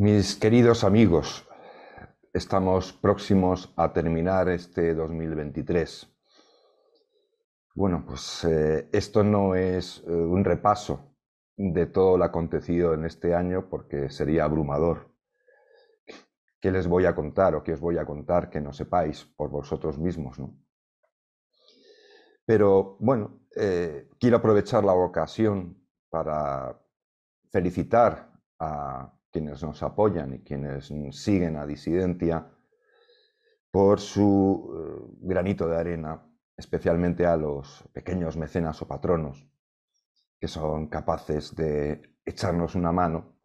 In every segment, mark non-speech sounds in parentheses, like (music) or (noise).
Mis queridos amigos, estamos próximos a terminar este 2023. Bueno, pues eh, esto no es eh, un repaso de todo lo acontecido en este año porque sería abrumador. ¿Qué les voy a contar o qué os voy a contar que no sepáis por vosotros mismos? ¿no? Pero bueno, eh, quiero aprovechar la ocasión para felicitar a quienes nos apoyan y quienes siguen a Disidencia por su eh, granito de arena, especialmente a los pequeños mecenas o patronos que son capaces de echarnos una mano,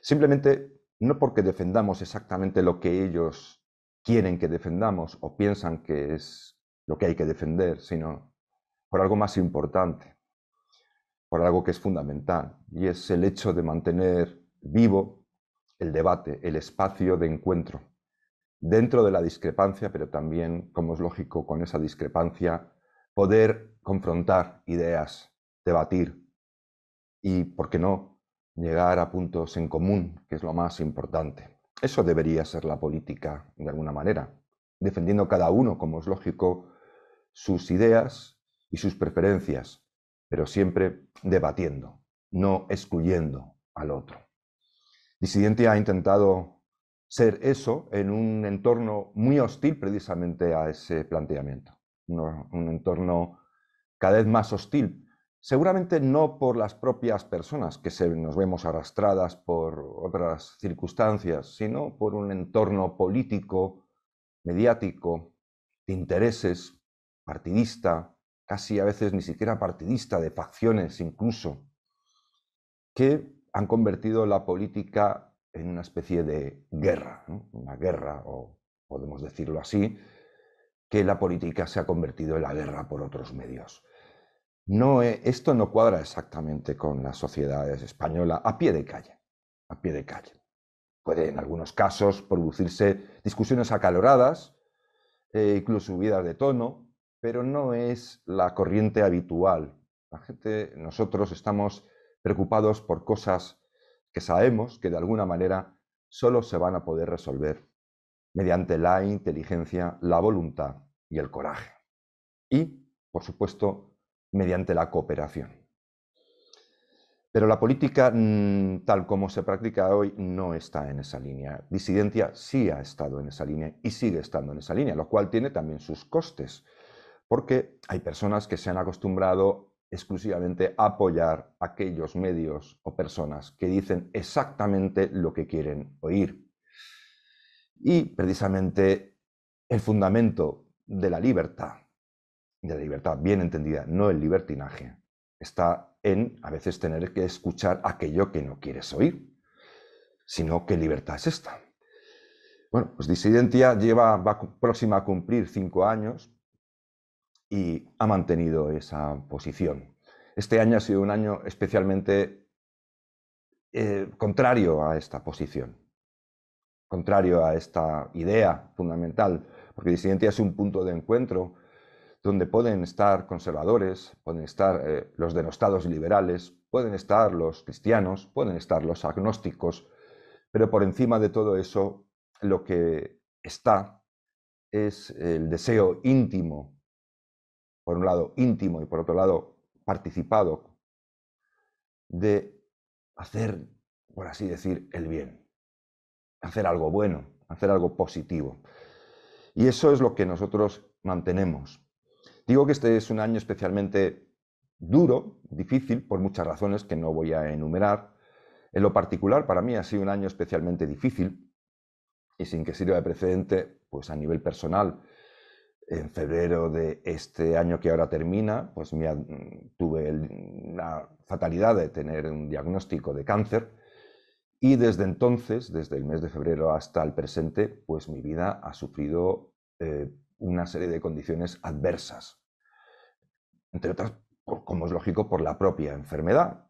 simplemente no porque defendamos exactamente lo que ellos quieren que defendamos o piensan que es lo que hay que defender, sino por algo más importante, por algo que es fundamental, y es el hecho de mantener vivo el debate, el espacio de encuentro, dentro de la discrepancia, pero también, como es lógico, con esa discrepancia, poder confrontar ideas, debatir y, ¿por qué no?, llegar a puntos en común, que es lo más importante. Eso debería ser la política, de alguna manera, defendiendo cada uno, como es lógico, sus ideas y sus preferencias, pero siempre debatiendo, no excluyendo al otro. Disidente ha intentado ser eso en un entorno muy hostil precisamente a ese planteamiento, un, entorno cada vez más hostil, seguramente no por las propias personas que nos vemos arrastradas por otras circunstancias, sino por un entorno político, mediático, de intereses, partidista, casi a veces ni siquiera partidista, de facciones incluso, que han convertido la política en una especie de guerra, una guerra, o podemos decirlo así, que la política se ha convertido en la guerra por otros medios. No, eh, esto no cuadra exactamente con la sociedad española a pie de calle, a pie de calle. Puede en algunos casos producirse discusiones acaloradas, eh, incluso subidas de tono, pero no es la corriente habitual. La gente, nosotros estamos preocupados por cosas que sabemos que de alguna manera solo se van a poder resolver mediante la inteligencia, la voluntad y el coraje. Y, por supuesto, mediante la cooperación. Pero la política, mm, tal como se practica hoy, no está en esa línea. Disidencia sí ha estado en esa línea y sigue estando en esa línea, lo cual tiene también sus costes, porque hay personas que se han acostumbrado exclusivamente apoyar aquellos medios o personas que dicen exactamente lo que quieren oír. Y precisamente el fundamento de la libertad, de la libertad bien entendida, no el libertinaje, está en a veces tener que escuchar aquello que no quieres oír, sino qué libertad es esta. Bueno, pues lleva, va próxima a cumplir cinco años y ha mantenido esa posición. Este año ha sido un año especialmente eh, contrario a esta posición, contrario a esta idea fundamental, porque disidencia es un punto de encuentro donde pueden estar conservadores, pueden estar eh, los denostados liberales, pueden estar los cristianos, pueden estar los agnósticos, pero por encima de todo eso lo que está es el deseo íntimo por un lado íntimo y por otro lado participado, de hacer, por así decir, el bien, hacer algo bueno, hacer algo positivo. Y eso es lo que nosotros mantenemos. Digo que este es un año especialmente duro, difícil, por muchas razones que no voy a enumerar. En lo particular, para mí ha sido un año especialmente difícil y sin que sirva de precedente, pues a nivel personal, en febrero de este año que ahora termina, pues tuve la fatalidad de tener un diagnóstico de cáncer y desde entonces, desde el mes de febrero hasta el presente, pues mi vida ha sufrido eh, una serie de condiciones adversas, entre otras, como es lógico, por la propia enfermedad,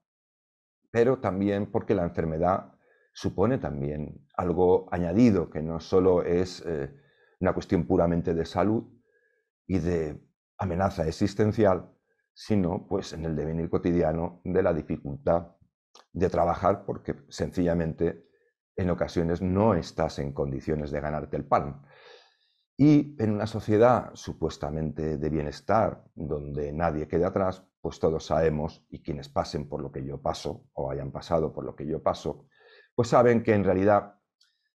pero también porque la enfermedad supone también algo añadido, que no solo es eh, una cuestión puramente de salud, y de amenaza existencial, sino pues en el devenir cotidiano de la dificultad de trabajar porque sencillamente en ocasiones no estás en condiciones de ganarte el pan. Y en una sociedad supuestamente de bienestar, donde nadie quede atrás, pues todos sabemos, y quienes pasen por lo que yo paso, o hayan pasado por lo que yo paso, pues saben que en realidad,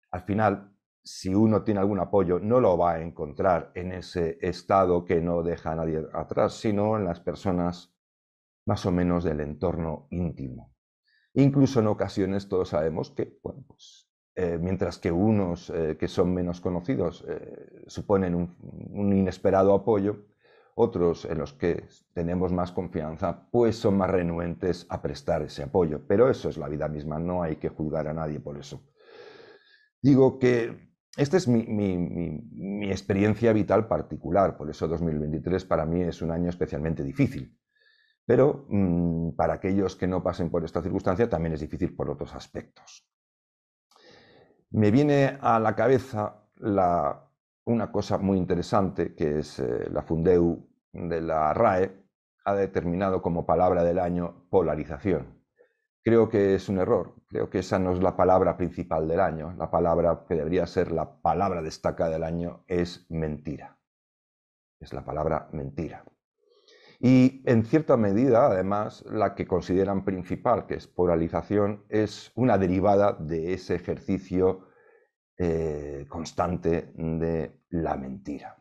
al final, si uno tiene algún apoyo, no lo va a encontrar en ese estado que no deja a nadie atrás, sino en las personas más o menos del entorno íntimo. Incluso en ocasiones todos sabemos que, bueno, pues, eh, mientras que unos eh, que son menos conocidos eh, suponen un, un inesperado apoyo, otros en los que tenemos más confianza, pues son más renuentes a prestar ese apoyo. Pero eso es la vida misma, no hay que juzgar a nadie por eso. Digo que esta es mi, experiencia vital particular, por eso 2023 para mí es un año especialmente difícil. Pero mm, para aquellos que no pasen por esta circunstancia también es difícil por otros aspectos. Me viene a la cabeza una cosa muy interesante que es eh, la Fundeu de la RAE ha determinado como palabra del año polarización creo que es un error. Creo que esa no es la palabra principal del año. La palabra que debería ser la palabra destacada del año es mentira. Es la palabra mentira. Y en cierta medida, además, la que consideran principal, que es polarización, es una derivada de ese ejercicio eh, constante de la mentira.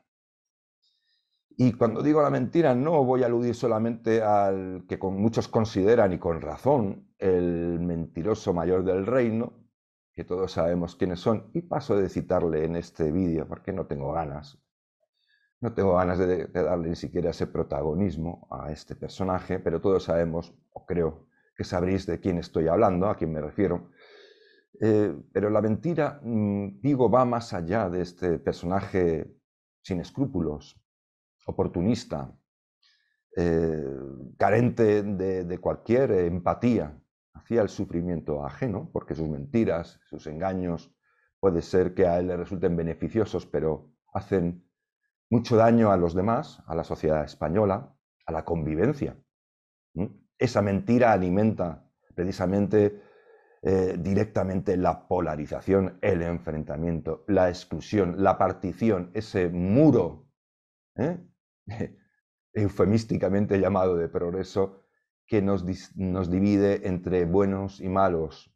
Y cuando digo la mentira, no voy a aludir solamente al que con muchos consideran y con razón el mentiroso mayor del reino, que todos sabemos quiénes son, y paso de citarle en este vídeo porque no tengo ganas. No tengo ganas de, darle ni siquiera ese protagonismo a este personaje, pero todos sabemos, o creo que sabréis de quién estoy hablando, a quién me refiero. Eh, pero la mentira, mm, digo, va más allá de este personaje sin escrúpulos, oportunista, eh, carente de, cualquier empatía hacia el sufrimiento ajeno, porque sus mentiras, sus engaños, puede ser que a él le resulten beneficiosos, pero hacen mucho daño a los demás, a la sociedad española, a la convivencia. Esa mentira alimenta precisamente eh, directamente la polarización, el enfrentamiento, la exclusión, la partición, ese muro ¿eh? (laughs) eufemísticamente llamado de progreso, que nos, divide entre buenos y malos,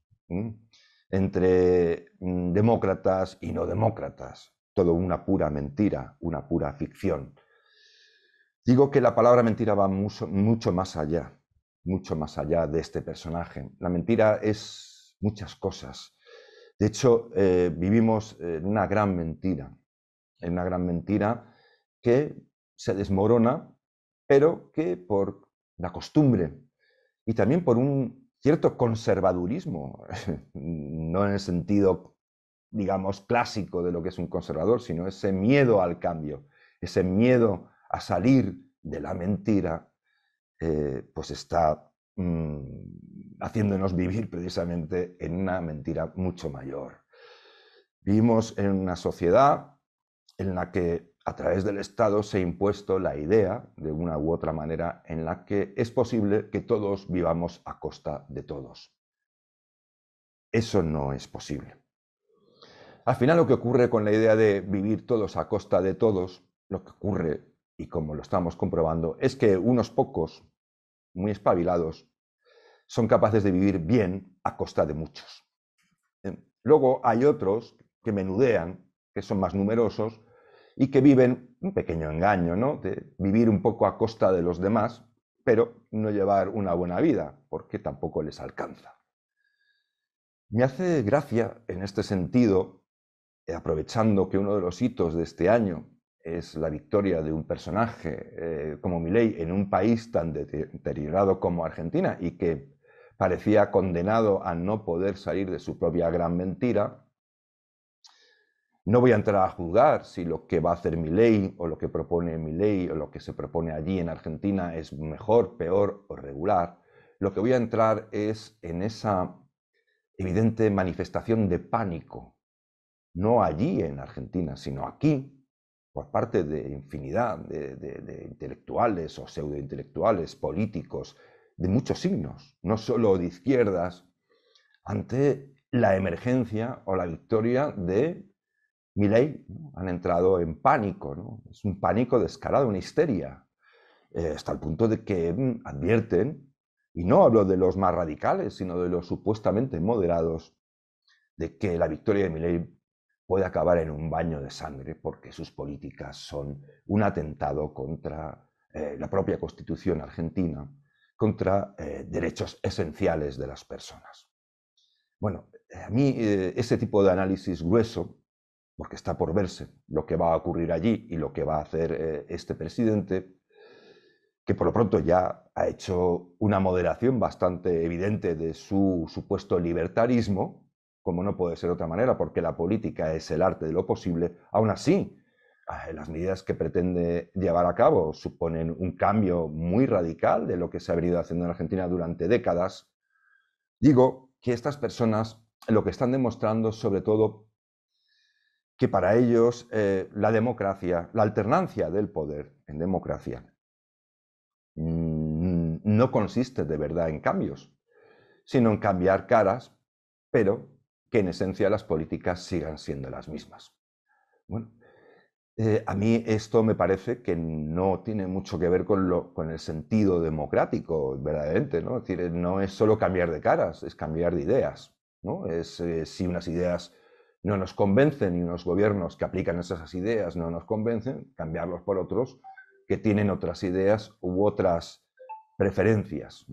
entre mm, demócratas y no demócratas. Todo una pura mentira, una pura ficción. Digo que la palabra mentira va mucho, mucho más allá, mucho más allá de este personaje. La mentira es muchas cosas. De hecho, eh, vivimos en una gran mentira, en una gran mentira que se desmorona, pero que por la costumbre y también por un cierto conservadurismo, (laughs) no en el sentido, digamos, clásico de lo que es un conservador, sino ese miedo al cambio, ese miedo a salir de la mentira, eh, pues está mm, haciéndonos vivir precisamente en una mentira mucho mayor. Vivimos en una sociedad en la que a través del Estado se ha impuesto la idea, de una u otra manera, en la que es posible que todos vivamos a costa de todos. Eso no es posible. Al final lo que ocurre con la idea de vivir todos a costa de todos, lo que ocurre, y como lo estamos comprobando, es que unos pocos, muy espabilados, son capaces de vivir bien a costa de muchos. Em, luego hay otros que menudean, que son más numerosos, y que viven un pequeño engaño, ¿no? De vivir un poco a costa de los demás, pero no llevar una buena vida, porque tampoco les alcanza. Me hace gracia en este sentido, aprovechando que uno de los hitos de este año es la victoria de un personaje eh, como Milei en un país tan deteriorado como Argentina y que parecía condenado a no poder salir de su propia gran mentira, no voy a entrar a juzgar si lo que va a hacer mi ley o lo que propone mi ley o lo que se propone allí en Argentina es mejor, peor o regular. Lo que voy a entrar es en esa evidente manifestación de pánico, no allí en Argentina, sino aquí, por parte de infinidad de, intelectuales o pseudointelectuales, políticos, de muchos signos, no solo de izquierdas, ante la emergencia o la victoria de Milei, han entrado en pánico, es un pánico descarado, una histeria, eh, hasta el punto de que mm, advierten, y no hablo de los más radicales, sino de los supuestamente moderados, de que la victoria de Milley puede acabar en un baño de sangre porque sus políticas son un atentado contra eh, la propia constitución argentina, contra eh, derechos esenciales de las personas. Bueno, a mí ese tipo de análisis grueso porque está por verse lo que va a ocurrir allí y lo que va a hacer eh, este presidente, que por lo pronto ya ha hecho una moderación bastante evidente de su supuesto libertarismo, como no puede ser de otra manera, porque la política es el arte de lo posible, aún así, ah, las medidas que pretende llevar a cabo suponen un cambio muy radical de lo que se ha venido haciendo en Argentina durante décadas. Digo que estas personas lo que están demostrando sobre todo que para ellos eh, la democracia, la alternancia del poder en democracia, mm, no consiste de verdad en cambios, sino en cambiar caras, pero que en esencia las políticas sigan siendo las mismas. Bueno, eh, a mí esto me parece que no tiene mucho que ver con, el sentido democrático, verdaderamente, ¿no? Es decir, no es solo cambiar de caras, es cambiar de ideas, ¿no? Es eh, si unas ideas no nos convencen y los gobiernos que aplican esas ideas no nos convencen, cambiarlos por otros que tienen otras ideas u otras preferencias.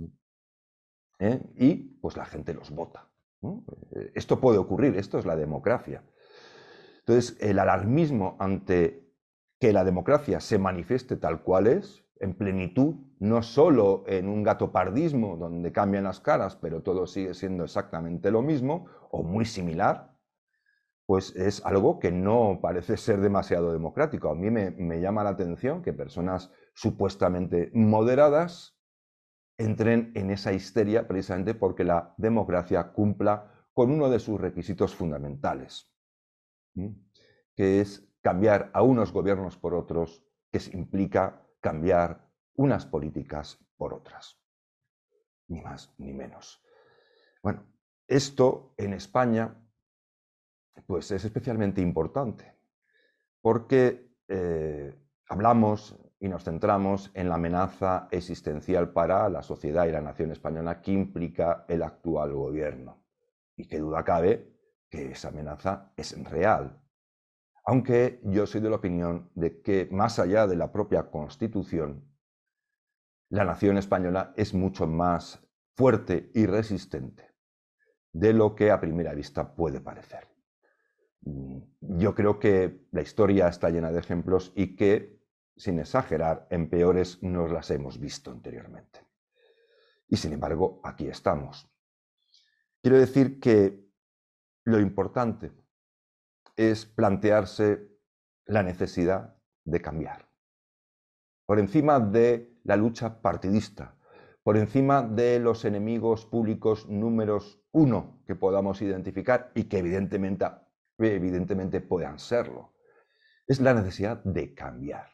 ¿Eh? Y pues la gente los vota. Eh, esto puede ocurrir, esto es la democracia. Entonces, el alarmismo ante que la democracia se manifieste tal cual es, en plenitud, no solo en un gatopardismo donde cambian las caras, pero todo sigue siendo exactamente lo mismo o muy similar, pues es algo que no parece ser demasiado democrático. A mí me, llama la atención que personas supuestamente moderadas entren en esa histeria precisamente porque la democracia cumpla con uno de sus requisitos fundamentales, que es cambiar a unos gobiernos por otros, que implica cambiar unas políticas por otras. Ni más ni menos. Bueno, esto en España pues es especialmente importante, porque eh, hablamos y nos centramos en la amenaza existencial para la sociedad y la nación española que implica el actual gobierno. Y qué duda cabe que esa amenaza es real. Aunque yo soy de la opinión de que más allá de la propia Constitución, la nación española es mucho más fuerte y resistente de lo que a primera vista puede parecer. Mm, yo creo que la historia está llena de ejemplos y que, sin exagerar, en peores nos las hemos visto anteriormente. Y sin embargo, aquí estamos. Quiero decir que lo importante es plantearse la necesidad de cambiar. Por encima de la lucha partidista, por encima de los enemigos públicos números uno que podamos identificar y que evidentemente evidentemente puedan serlo. Es la necesidad de cambiar,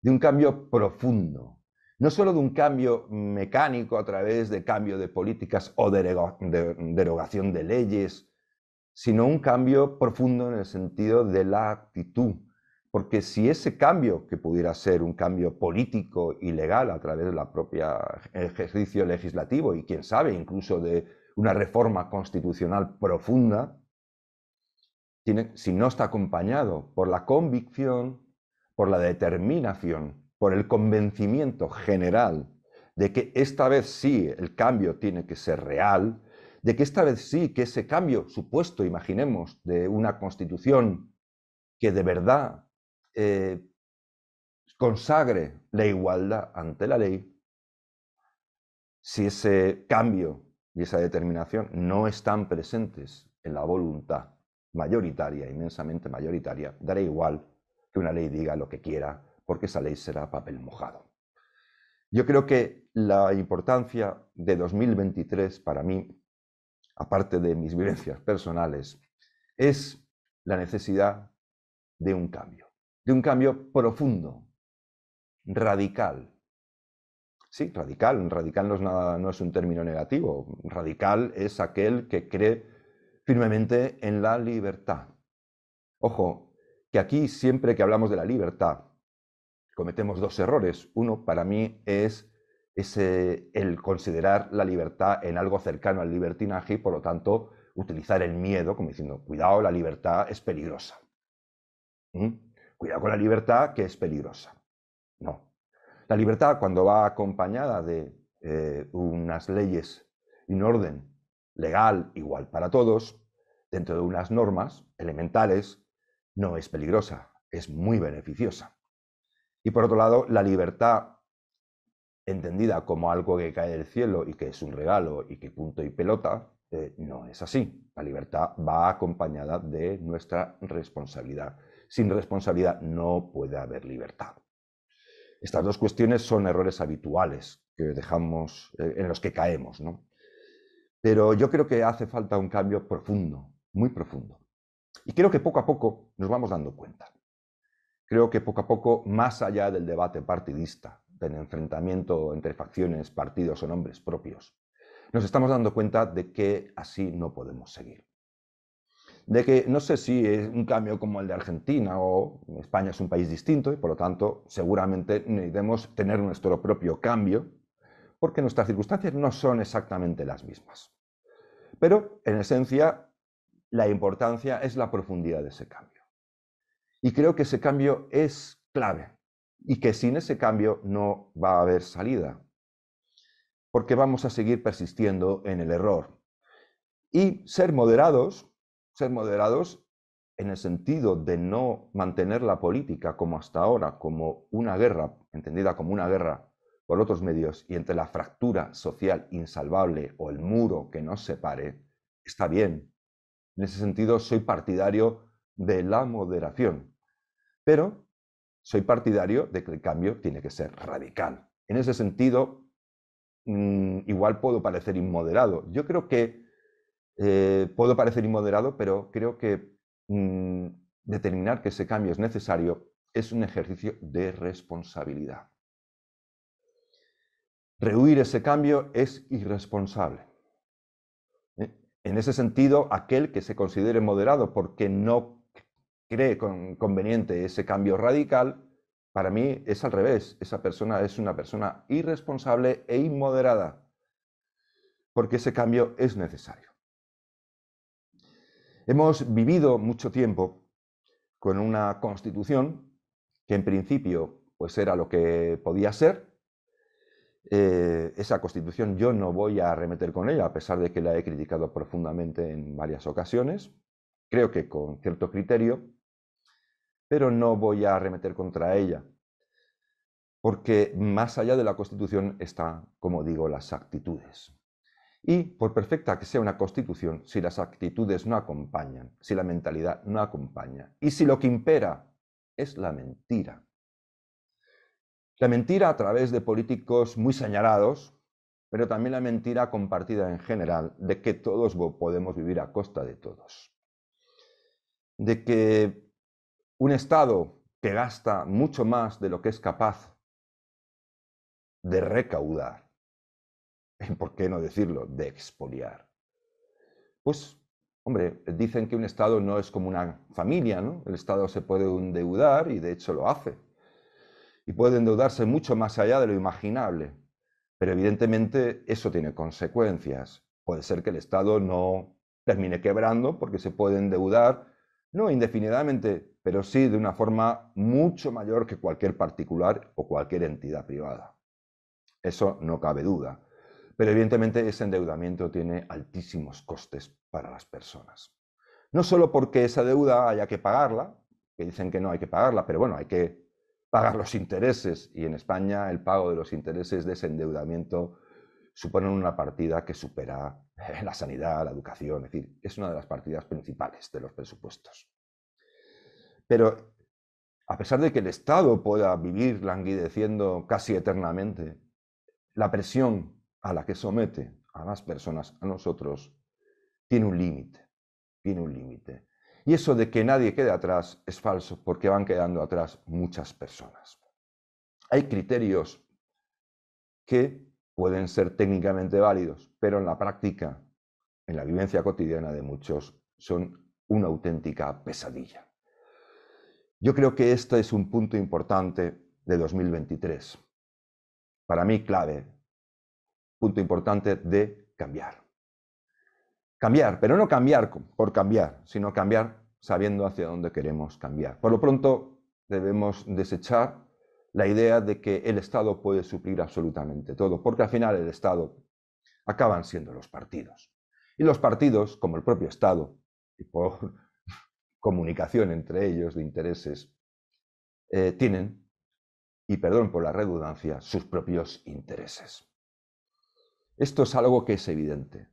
de un cambio profundo, no solo de un cambio mecánico a través de cambio de políticas o de derogación de leyes, sino un cambio profundo en el sentido de la actitud. Porque si ese cambio, que pudiera ser un cambio político y legal a través del propio ejercicio legislativo y quién sabe, incluso de una reforma constitucional profunda, si no está acompañado por la convicción, por la determinación, por el convencimiento general de que esta vez sí el cambio tiene que ser real, de que esta vez sí que ese cambio supuesto, imaginemos, de una constitución que de verdad eh, consagre la igualdad ante la ley, si ese cambio y esa determinación no están presentes en la voluntad mayoritaria, inmensamente mayoritaria, dará igual que una ley diga lo que quiera, porque esa ley será papel mojado. Yo creo que la importancia de 2023 para mí, aparte de mis vivencias personales, es la necesidad de un cambio, de un cambio profundo, radical. Sí, radical. Radical no es, no es un término negativo. Radical es aquel que cree firmemente en la libertad. Ojo, que aquí siempre que hablamos de la libertad, cometemos dos errores. Uno para mí es el considerar la libertad en algo cercano al libertinaje y por lo tanto utilizar el miedo como diciendo, cuidado, la libertad es peligrosa. ¿Mm? Cuidado con la libertad que es peligrosa. No. La libertad cuando va acompañada de eh, unas leyes un orden legal igual para todos, dentro de unas normas elementales, no es peligrosa, es muy beneficiosa. Y por otro lado, la libertad, entendida como algo que cae del cielo y que es un regalo y que punto y pelota, eh, no es así. La libertad va acompañada de nuestra responsabilidad. Sin responsabilidad no puede haber libertad. Estas dos cuestiones son errores habituales que dejamos, eh, en los que caemos, ¿no? Pero yo creo que hace falta un cambio profundo, muy profundo. Y creo que poco a poco nos vamos dando cuenta. Creo que poco a poco, más allá del debate partidista, del enfrentamiento entre facciones, partidos o nombres propios, nos estamos dando cuenta de que así no podemos seguir. De que no sé si es un cambio como el de Argentina o España es un país distinto y por lo tanto seguramente debemos tener nuestro propio cambio porque nuestras circunstancias no son exactamente las mismas. Pero, en esencia, la importancia es la profundidad de ese cambio. Y creo que ese cambio es clave y que sin ese cambio no va a haber salida, porque vamos a seguir persistiendo en el error. Y ser moderados, ser moderados en el sentido de no mantener la política como hasta ahora, como una guerra, entendida como una guerra por otros medios y entre la fractura social insalvable o el muro que nos separe, está bien. En ese sentido, soy partidario de la moderación, pero soy partidario de que el cambio tiene que ser radical. En ese sentido, mm, igual puedo parecer inmoderado. Yo creo que eh, puedo parecer inmoderado, pero creo que mm, determinar que ese cambio es necesario es un ejercicio de responsabilidad. Rehuir ese cambio es irresponsable. ¿Eh? En ese sentido, aquel que se considere moderado porque no cree conveniente ese cambio radical, para mí es al revés. Esa persona es una persona irresponsable e inmoderada, porque ese cambio es necesario. Hemos vivido mucho tiempo con una constitución que en principio pues era lo que podía ser, eh, esa constitución yo no voy a arremeter con ella, a pesar de que la he criticado profundamente en varias ocasiones, creo que con cierto criterio, pero no voy a arremeter contra ella, porque más allá de la constitución están, como digo, las actitudes. Y por perfecta que sea una constitución, si las actitudes no acompañan, si la mentalidad no acompaña, y si lo que impera es la mentira, la mentira a través de políticos muy señalados, pero también la mentira compartida en general, de que todos podemos vivir a costa de todos. De que un Estado que gasta mucho más de lo que es capaz de recaudar, (laughs) por qué no decirlo, de expoliar. Pues, hombre, dicen que un Estado no es como una familia, ¿no? El Estado se puede endeudar y de hecho lo hace y puede endeudarse mucho más allá de lo imaginable. Pero evidentemente eso tiene consecuencias. Puede ser que el Estado no termine quebrando porque se puede endeudar, no indefinidamente, pero sí de una forma mucho mayor que cualquier particular o cualquier entidad privada. Eso no cabe duda. Pero evidentemente ese endeudamiento tiene altísimos costes para las personas. No solo porque esa deuda haya que pagarla, que dicen que no hay que pagarla, pero bueno, hay que pagar los intereses y en España el pago de los intereses de ese endeudamiento suponen una partida que supera eh, la sanidad, la educación, es decir, es una de las partidas principales de los presupuestos. Pero a pesar de que el Estado pueda vivir languideciendo casi eternamente, la presión a la que somete a las personas, a nosotros, tiene un límite, tiene un límite. Y eso de que nadie quede atrás es falso porque van quedando atrás muchas personas. Hay criterios que pueden ser técnicamente válidos, pero en la práctica, en la vivencia cotidiana de muchos, son una auténtica pesadilla. Yo creo que este es un punto importante de 2023. Para mí, clave, punto importante de cambiar cambiar, pero no cambiar por cambiar, sino cambiar sabiendo hacia dónde queremos cambiar. Por lo pronto, debemos desechar la idea de que el Estado puede suplir absolutamente todo, porque al final el Estado acaban siendo los partidos. Y los partidos, como el propio Estado, y por (laughs) comunicación entre ellos de intereses, eh, tienen, y perdón por la redundancia, sus propios intereses. Esto es algo que es evidente.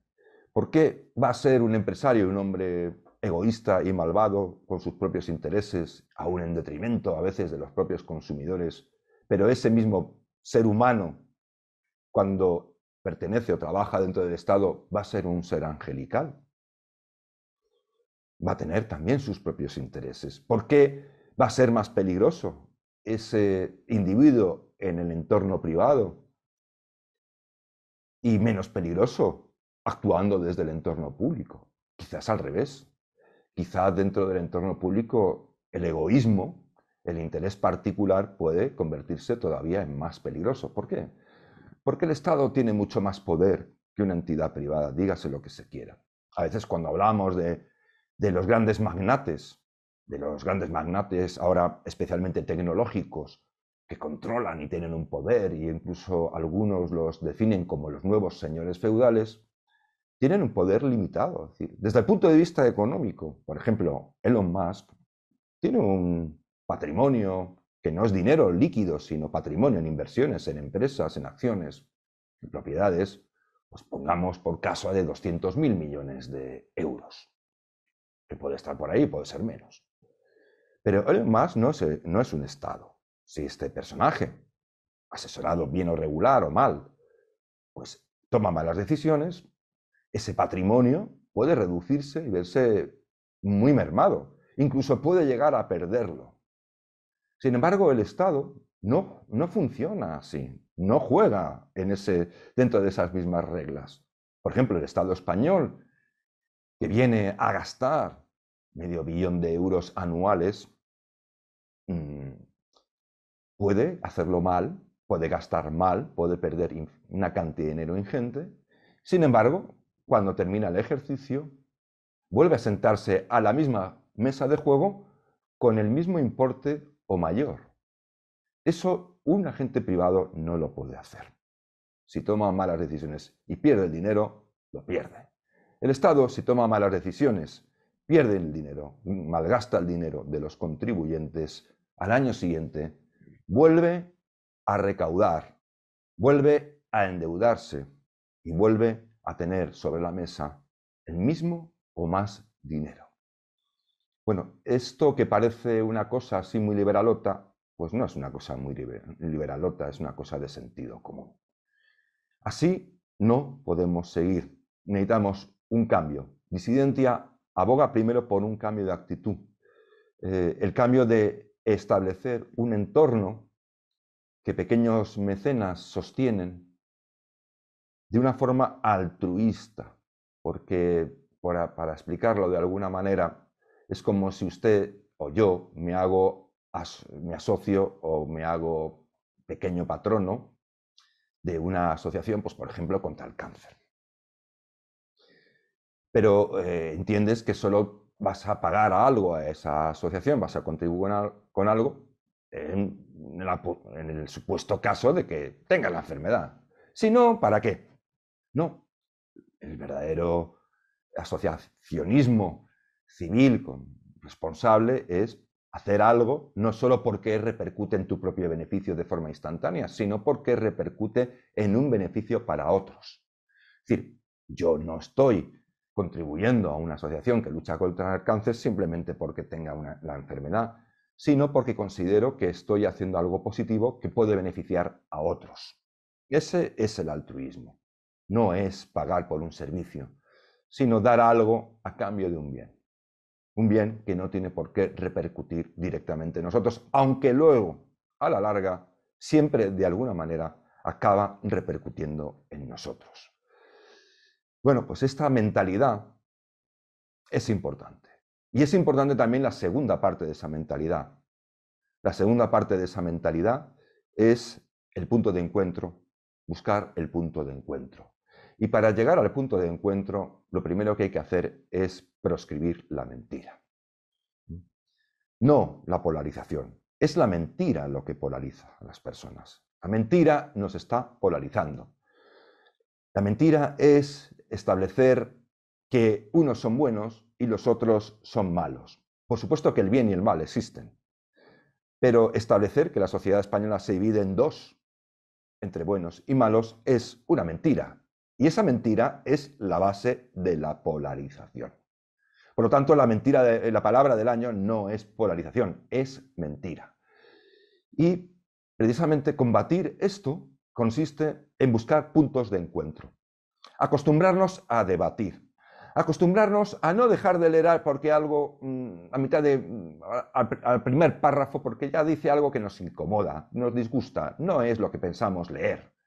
¿Por qué va a ser un empresario, un hombre egoísta y malvado con sus propios intereses, aún en detrimento a veces de los propios consumidores? Pero ese mismo ser humano, cuando pertenece o trabaja dentro del Estado, va a ser un ser angelical. Va a tener también sus propios intereses. ¿Por qué va a ser más peligroso ese individuo en el entorno privado y menos peligroso actuando desde el entorno público. Quizás al revés. Quizás dentro del entorno público el egoísmo, el interés particular puede convertirse todavía en más peligroso. ¿Por qué? Porque el Estado tiene mucho más poder que una entidad privada, dígase lo que se quiera. A veces cuando hablamos de, de los grandes magnates, de los grandes magnates ahora especialmente tecnológicos, que controlan y tienen un poder, y incluso algunos los definen como los nuevos señores feudales, tienen un poder limitado. desde el punto de vista económico, por ejemplo, Elon Musk tiene un patrimonio que no es dinero líquido, sino patrimonio en inversiones, en empresas, en acciones, en propiedades, pues pongamos por caso de 200.000 millones de euros, que puede estar por ahí, puede ser menos. Pero Elon Musk no no es un Estado. Si este personaje, asesorado bien o regular o mal, pues toma malas decisiones, ese patrimonio puede reducirse y verse muy mermado, incluso puede llegar a perderlo. Sin embargo, el Estado no, no funciona así, no juega en ese, dentro de esas mismas reglas. Por ejemplo, el Estado español, que viene a gastar medio billón de euros anuales, mm, puede hacerlo mal, puede gastar mal, puede perder una cantidad de dinero ingente. Sin embargo, cuando termina el ejercicio, vuelve a sentarse a la misma mesa de juego con el mismo importe o mayor. Eso un agente privado no lo puede hacer. Si toma malas decisiones y pierde el dinero, lo pierde. El Estado, si toma malas decisiones, pierde el dinero, malgasta el dinero de los contribuyentes, al año siguiente vuelve a recaudar, vuelve a endeudarse y vuelve a tener sobre la mesa el mismo o más dinero. Bueno, esto que parece una cosa así muy liberalota, pues no es una cosa muy liberalota, es una cosa de sentido común. Así no podemos seguir. Necesitamos un cambio. Disidentia aboga primero por un cambio de actitud, eh, el cambio de establecer un entorno que pequeños mecenas sostienen de una forma altruista, porque para, explicarlo de alguna manera, es como si usted o yo me hago, me asocio o me hago pequeño patrono de una asociación, pues por ejemplo, contra el cáncer. Pero eh, entiendes que solo vas a pagar algo a esa asociación, vas a contribuir con algo en, en el supuesto caso de que tenga la enfermedad. Si no, ¿para qué? No, el verdadero asociacionismo civil responsable es hacer algo no solo porque repercute en tu propio beneficio de forma instantánea, sino porque repercute en un beneficio para otros. Es decir, yo no estoy contribuyendo a una asociación que lucha contra el cáncer simplemente porque tenga la enfermedad, sino porque considero que estoy haciendo algo positivo que puede beneficiar a otros. Ese es el altruismo no es pagar por un servicio, sino dar algo a cambio de un bien. Un bien que no tiene por qué repercutir directamente en nosotros, aunque luego, a la larga, siempre de alguna manera acaba repercutiendo en nosotros. Bueno, pues esta mentalidad es importante. Y es importante también la segunda parte de esa mentalidad. La segunda parte de esa mentalidad es el punto de encuentro, buscar el punto de encuentro. Y para llegar al punto de encuentro, lo primero que hay que hacer es proscribir la mentira. No la polarización. Es la mentira lo que polariza a las personas. La mentira nos está polarizando. La mentira es establecer que unos son buenos y los otros son malos. Por supuesto que el bien y el mal existen, pero establecer que la sociedad española se divide en dos, entre buenos y malos, es una mentira y esa mentira es la base de la polarización. Por lo tanto, la mentira la palabra del año no es polarización, es mentira. Y precisamente combatir esto consiste en buscar puntos de encuentro, acostumbrarnos a debatir, acostumbrarnos a no dejar de leer porque algo mm, a mitad mm, al, primer párrafo porque ya dice algo que nos incomoda, nos disgusta, no es lo que pensamos leer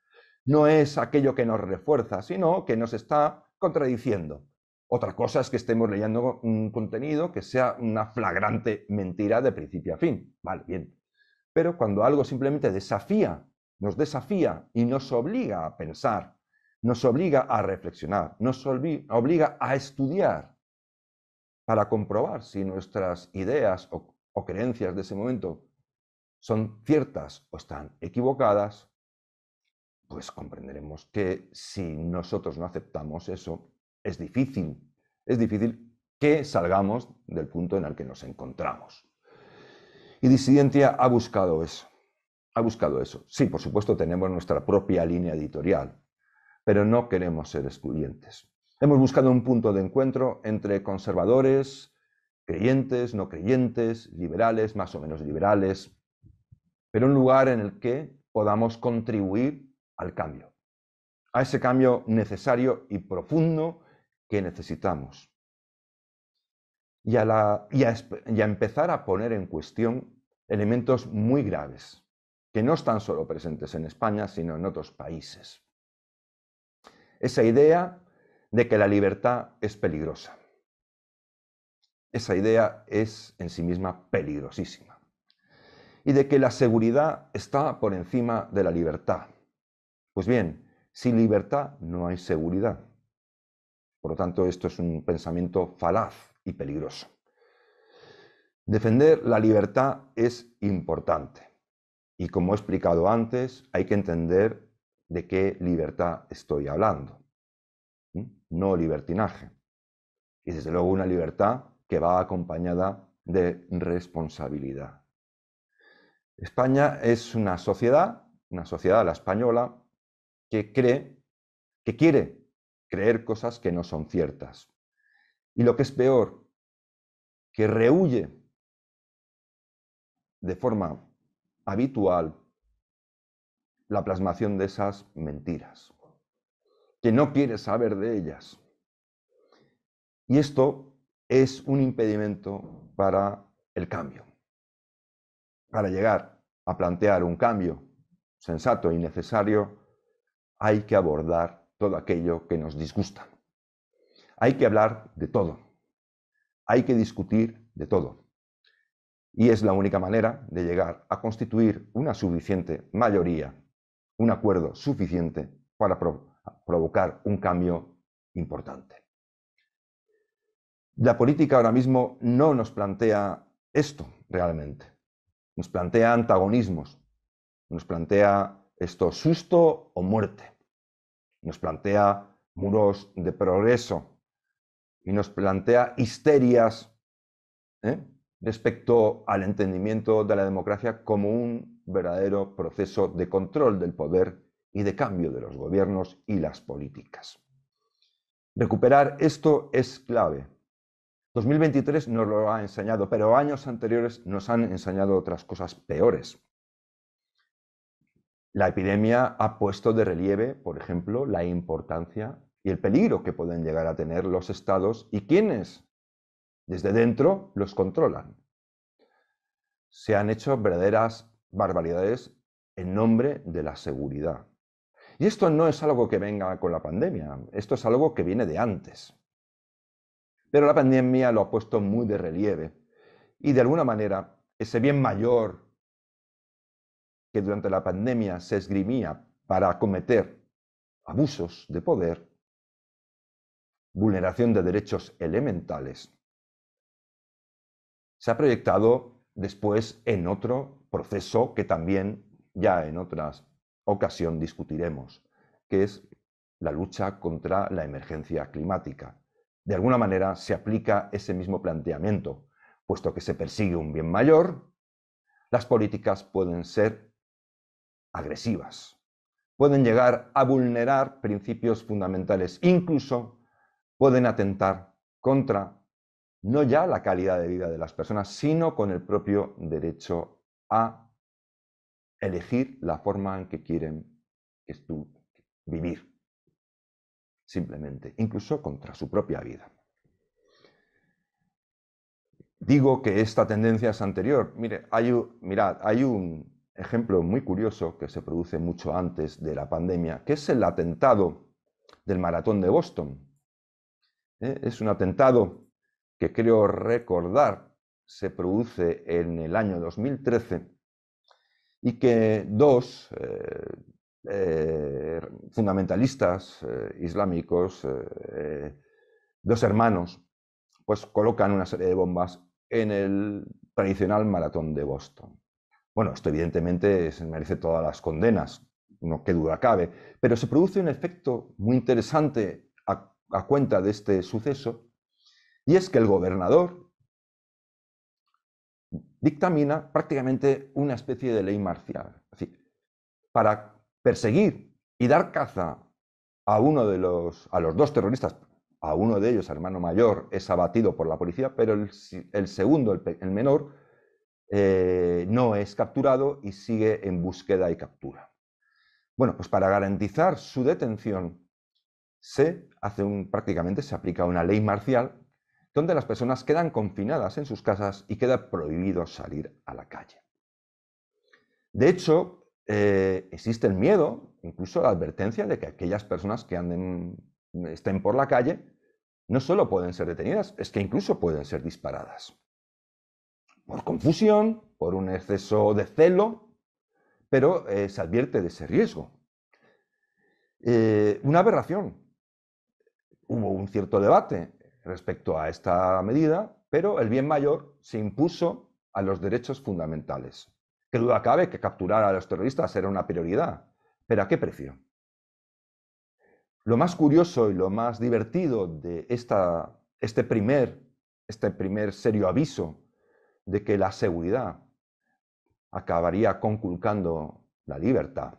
no es aquello que nos refuerza, sino que nos está contradiciendo. Otra cosa es que estemos leyendo un contenido que sea una flagrante mentira de principio a fin. Vale, bien. Pero cuando algo simplemente desafía, nos desafía y nos obliga a pensar, nos obliga a reflexionar, nos obliga a estudiar para comprobar si nuestras ideas o, o creencias de ese momento son ciertas o están equivocadas, pues comprenderemos que si nosotros no aceptamos eso, es difícil, es difícil que salgamos del punto en el que nos encontramos. Y disidencia ha buscado eso, ha buscado eso. Sí, por supuesto tenemos nuestra propia línea editorial, pero no queremos ser excluyentes. Hemos buscado un punto de encuentro entre conservadores, creyentes, no creyentes, liberales, más o menos liberales, pero un lugar en el que podamos contribuir al cambio, a ese cambio necesario y profundo que necesitamos. Y a, empezar a poner en cuestión elementos muy graves, que no están solo presentes en España, sino en otros países. Esa idea de que la libertad es peligrosa. Esa idea es en sí misma peligrosísima. Y de que la seguridad está por encima de la libertad. Pues bien, sin libertad no hay seguridad. Por lo tanto, esto es un pensamiento falaz y peligroso. Defender la libertad es importante. Y como he explicado antes, hay que entender de qué libertad estoy hablando. No libertinaje. Y desde luego una libertad que va acompañada de responsabilidad. España es una sociedad, una sociedad la española, que cree, que quiere creer cosas que no son ciertas. Y lo que es peor, que rehuye de forma habitual la plasmación de esas mentiras, que no quiere saber de ellas. Y esto es un impedimento para el cambio, para llegar a plantear un cambio sensato y necesario hay que abordar todo aquello que nos disgusta. Hay que hablar de todo. Hay que discutir de todo. Y es la única manera de llegar a constituir una suficiente mayoría, un acuerdo suficiente para provocar un cambio importante. La política ahora mismo no nos plantea esto realmente. Nos plantea antagonismos, nos plantea esto susto o muerte nos plantea muros de progreso y nos plantea histerias ¿eh? respecto al entendimiento de la democracia como un verdadero proceso de control del poder y de cambio de los gobiernos y las políticas. Recuperar esto es clave. 2023 nos lo ha enseñado, pero años anteriores nos han enseñado otras cosas peores. La epidemia ha puesto de relieve, por ejemplo, la importancia y el peligro que pueden llegar a tener los estados y quienes desde dentro los controlan. Se han hecho verdaderas barbaridades en nombre de la seguridad. Y esto no es algo que venga con la pandemia, esto es algo que viene de antes. Pero la pandemia lo ha puesto muy de relieve y de alguna manera ese bien mayor que durante la pandemia se esgrimía para cometer abusos de poder, vulneración de derechos elementales, se ha proyectado después en otro proceso que también ya en otra ocasión discutiremos, que es la lucha contra la emergencia climática. De alguna manera se aplica ese mismo planteamiento, puesto que se persigue un bien mayor, las políticas pueden ser agresivas. Pueden llegar a vulnerar principios fundamentales, incluso pueden atentar contra no ya la calidad de vida de las personas, sino con el propio derecho a elegir la forma en que quieren vivir, simplemente, incluso contra su propia vida. Digo que esta tendencia es anterior. Mire, hay, mirad, hay un ejemplo muy curioso que se produce mucho antes de la pandemia, que es el atentado del maratón de Boston. ¿Eh? Es un atentado que creo recordar se produce en el año 2013 y que dos eh, eh, fundamentalistas islámicos, dos hermanos, pues colocan una serie de bombas en el tradicional maratón de Boston. Bueno, esto evidentemente se merece todas las condenas, no que duda cabe, pero se produce un efecto muy interesante a, cuenta de este suceso, y es que el gobernador dictamina prácticamente una especie de ley marcial. Es decir, para perseguir y dar caza a uno de los, a los dos terroristas, a uno de ellos, hermano mayor, es abatido por la policía, pero el, segundo, el menor, eh, no es capturado y sigue en búsqueda y captura. Bueno, pues para garantizar su detención, se hace prácticamente se aplica una ley marcial donde las personas quedan confinadas en sus casas y queda prohibido salir a la calle. De hecho, eh, existe el miedo, incluso la advertencia de que aquellas personas que estén por la calle no solo pueden ser detenidas, es que incluso pueden ser disparadas por confusión, por un exceso de celo, pero eh, se advierte de ese riesgo. Eh, una aberración. Hubo un cierto debate respecto a esta medida, pero el bien mayor se impuso a los derechos fundamentales. Que duda cabe que capturar a los terroristas era una prioridad, pero ¿a qué precio? Lo más curioso y lo más divertido de este, primer, este primer serio aviso de que la seguridad acabaría conculcando la libertad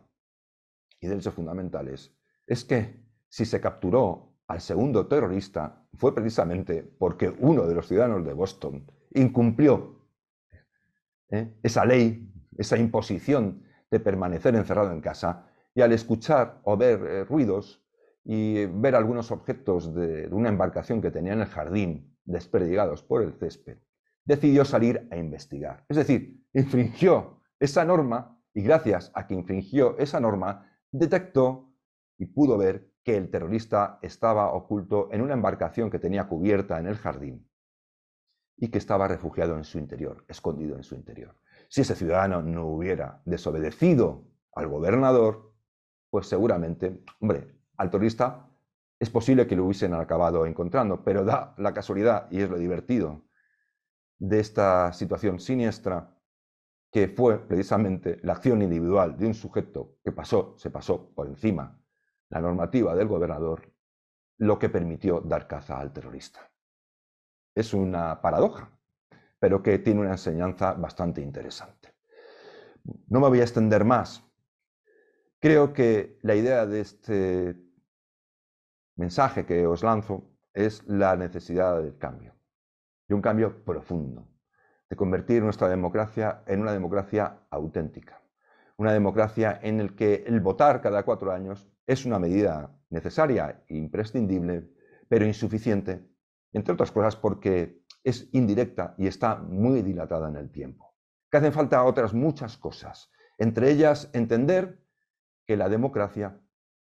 y derechos fundamentales, es que si se capturó al segundo terrorista fue precisamente porque uno de los ciudadanos de Boston incumplió ¿eh? esa ley, esa imposición de permanecer encerrado en casa y al escuchar o ver eh, ruidos y ver algunos objetos de, de una embarcación que tenía en el jardín desperdigados por el césped, decidió salir a investigar. Es decir, infringió esa norma y gracias a que infringió esa norma, detectó y pudo ver que el terrorista estaba oculto en una embarcación que tenía cubierta en el jardín y que estaba refugiado en su interior, escondido en su interior. Si ese ciudadano no hubiera desobedecido al gobernador, pues seguramente, hombre, al terrorista es posible que lo hubiesen acabado encontrando, pero da la casualidad, y es lo divertido de esta situación siniestra, que fue precisamente la acción individual de un sujeto que pasó, se pasó por encima la normativa del gobernador, lo que permitió dar caza al terrorista. Es una paradoja, pero que tiene una enseñanza bastante interesante. No me voy a extender más. Creo que la idea de este mensaje que os lanzo es la necesidad del cambio y un cambio profundo, de convertir nuestra democracia en una democracia auténtica, una democracia en la que el votar cada cuatro años es una medida necesaria, e imprescindible, pero insuficiente, entre otras cosas porque es indirecta y está muy dilatada en el tiempo, que hacen falta otras muchas cosas, entre ellas entender que la democracia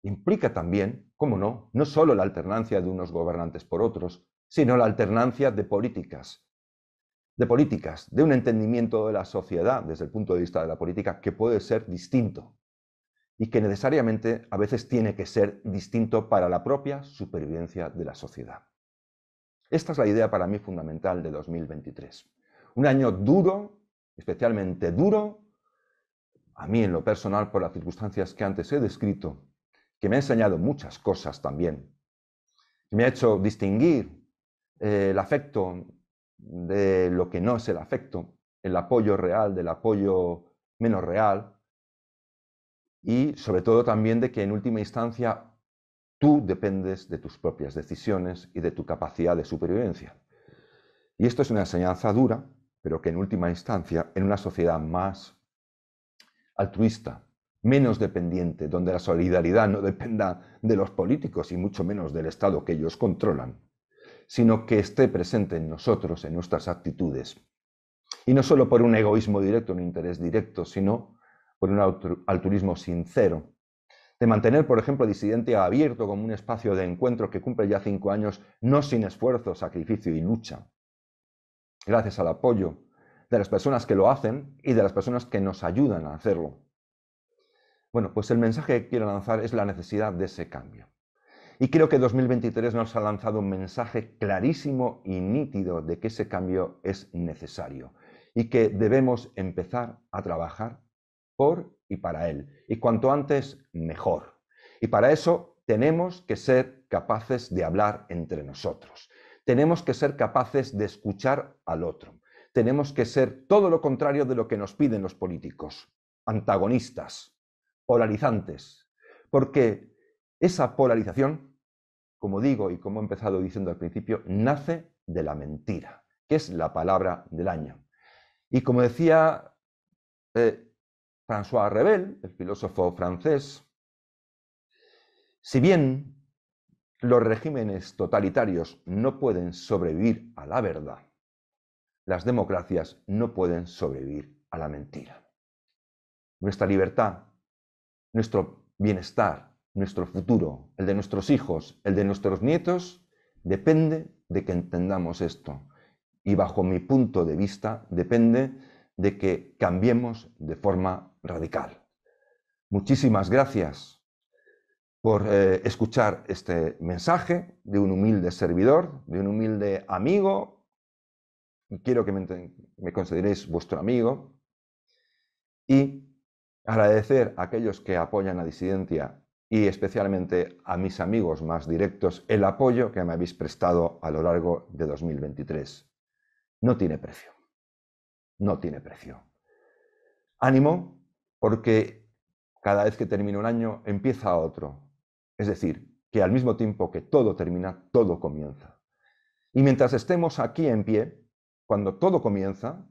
implica también, cómo no, no solo la alternancia de unos gobernantes por otros, sino la alternancia de políticas, de políticas, de un entendimiento de la sociedad desde el punto de vista de la política que puede ser distinto y que necesariamente a veces tiene que ser distinto para la propia supervivencia de la sociedad. Esta es la idea para mí fundamental de 2023. Un año duro, especialmente duro, a mí en lo personal por las circunstancias que antes he descrito, que me ha enseñado muchas cosas también, que me ha hecho distinguir eh, el afecto de lo que no es el afecto, el apoyo real del apoyo menos real, y sobre todo también de que en última instancia tú dependes de tus propias decisiones y de tu capacidad de supervivencia. Y esto es una enseñanza dura, pero que en última instancia, en una sociedad más altruista, menos dependiente, donde la solidaridad no dependa de los políticos y mucho menos del Estado que ellos controlan, sino que esté presente en nosotros, en nuestras actitudes. Y no solo por un egoísmo directo, un interés directo, sino por un altruismo sincero. De mantener, por ejemplo, Disidente abierto como un espacio de encuentro que cumple ya cinco años, no sin esfuerzo, sacrificio y lucha. Gracias al apoyo de las personas que lo hacen y de las personas que nos ayudan a hacerlo. Bueno, pues el mensaje que quiero lanzar es la necesidad de ese cambio. Y creo que 2023 nos ha lanzado un mensaje clarísimo y nítido de que ese cambio es necesario y que debemos empezar a trabajar por y para él. Y cuanto antes, mejor. Y para eso tenemos que ser capaces de hablar entre nosotros. Tenemos que ser capaces de escuchar al otro. Tenemos que ser todo lo contrario de lo que nos piden los políticos, antagonistas, polarizantes, porque esa polarización, como digo y como he empezado diciendo al principio, nace de la mentira, que es la palabra del año. Y como decía eh, François Rebel, el filósofo francés, si bien los regímenes totalitarios no pueden sobrevivir a la verdad, las democracias no pueden sobrevivir a la mentira. Nuestra libertad, nuestro bienestar, nuestro futuro, el de nuestros hijos, el de nuestros nietos, depende de que entendamos esto. Y bajo mi punto de vista, depende de que cambiemos de forma radical. Muchísimas gracias por eh, escuchar este mensaje de un humilde servidor, de un humilde amigo. quiero que me, me consideréis vuestro amigo. Y agradecer a aquellos que apoyan la disidencia y especialmente a mis amigos más directos el apoyo que me habéis prestado a lo largo de 2023. No tiene precio. No tiene precio. Ánimo, porque cada vez que termina un año empieza otro. Es decir, que al mismo tiempo que todo termina, todo comienza. Y mientras estemos aquí en pie, cuando todo comienza,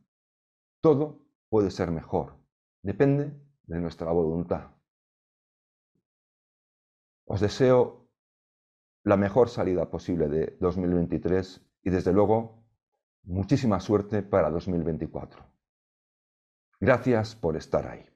todo puede ser mejor. Depende de nuestra voluntad. Os deseo la mejor salida posible de 2023 y desde luego muchísima suerte para 2024. Gracias por estar ahí.